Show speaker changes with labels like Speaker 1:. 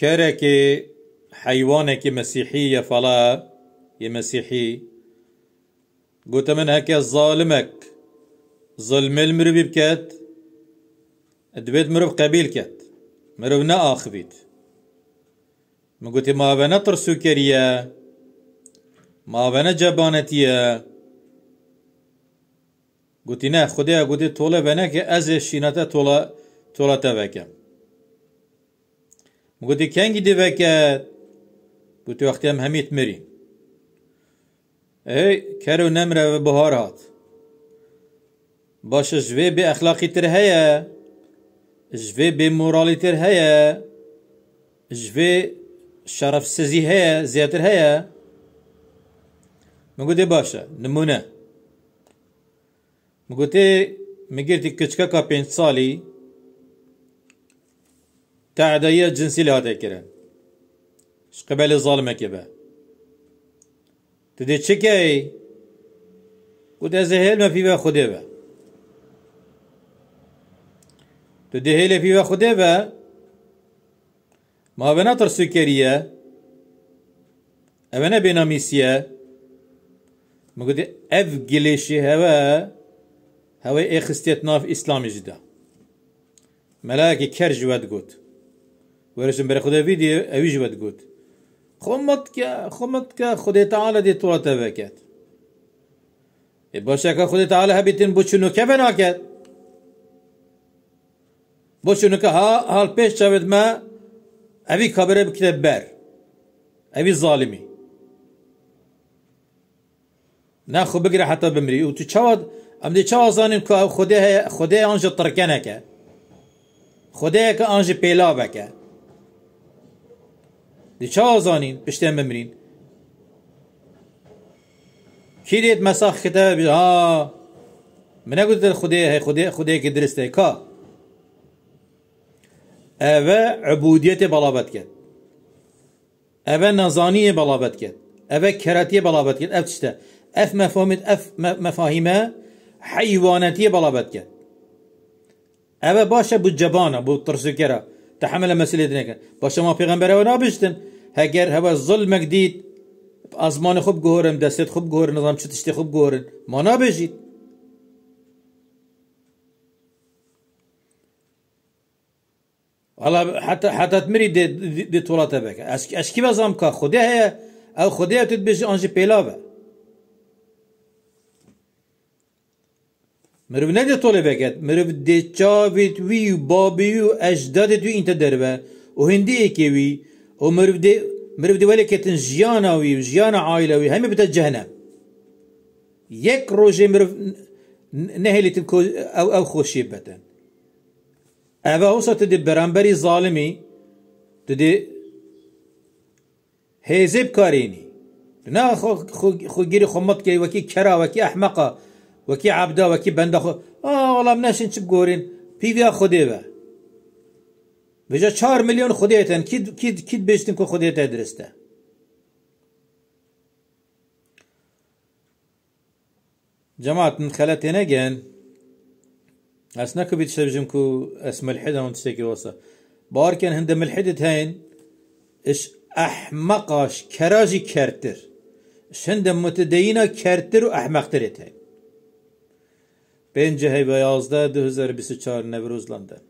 Speaker 1: كرك حيوانك مسيحي يا فلا يا مسيحي قلت من هكا ظالمك ظلم المرب بكات ادبيت مرب قبيل كات مرب نا اخبيت ما قلت ما بنا ترسو كريا ما بنا جبانتيا قلت نا خديا قلت طولة بناك أزي شيناتا طولة طولة تبكم قلت كان قد بكات قلت وقتها مهميت مري اي كارو نمرة بهارات باش جوي بأخلاقي بی جوي تر هیا جوي شرف سزی هيا زیادر هیا مگودی باشا نمونة مقولتي کچکا که بين صالي تعدية جنسي لها هاته کرن شقبل ظالمه كبا تدي تدی قد ازهيل ما گود از هلمه پیوه خوده به تدی با پیوه خوده ما بنا ترسو كريا اونا بنا ما قد اف قليشي هوا هوا اخستيت ناف اسلامي جدا ملاكي کرج ود گوت ورسم بر خدا ویدی اویج بد گوت خمت که خمت که خدا تعالی دی تو کت ای باشه که خدا تعالی هبیتن بچنو که بنا کرد بچنو که ها حال پیش شود ما اوی کبره بکتب بر اوی ظالمی نه خوب بگیره حتی بمری و تو چواد ام دی چواد زانیم که خدا خدا آنجا ترکنه که خدا که آنجا پیلا بکه دي چا زانين بشتين بمرين كي ديت مساخ كتاب ها من اقول دل خديه هي خديه خديه كي درسته كا اوه عبودية بلابت كت اوه نزانيه بلابت كت اوه كراتيه بلابت كت اف تشتا اف مفاهيم اف مفاهيمه حيواناتيه بلابت كت اوه باشا بو جبانه بو ترسكره تحمل مسؤوليتك باشا ما پیغمبره و نابشتن هەگەر هەوە زڵمەک دیت ئازمانە خوب گۆرم دەستێت خوب گۆرن نظام چ تشتی خوب گۆرن ما نابێژیت والله حتى حتى تمري دي دي, دي طولاتها بك اشكي اشكي بزام كا خديها هي او خديها تتبجي انجي بيلابا مرب نه دي طولي بكت مرب دي چاويت وي بابي و اجدادت وي انت دربه و هندي اكي وي ومرودي مرودي مرف دي ولی کتن عائله وهم بتجهنا بده جهنم یک روزی مرف نهلی او او خوشی بتن اوه اوسا تدي برامبري ظالمي تدي هیزب كاريني نا خو خو خو گیری خمت که وکی کرا وکی احمقا وکی عبدا وکی بنده خو آه والله منشین چی بگورین پیویا خوده به بجا چار میلیون خودیت هن کید کید کید بیشتن که خودیت درسته جماعت من خلات نگن اسنا که بیت شبجم کو اسم الحدا و تسکی وسا بارکن هند ملحدت هین اش احمقاش کراجی کرتر Şimdi mütedeyine kerttir ve ahmaktır ete. Bence heybeyazda 2024 Nevruzlandı.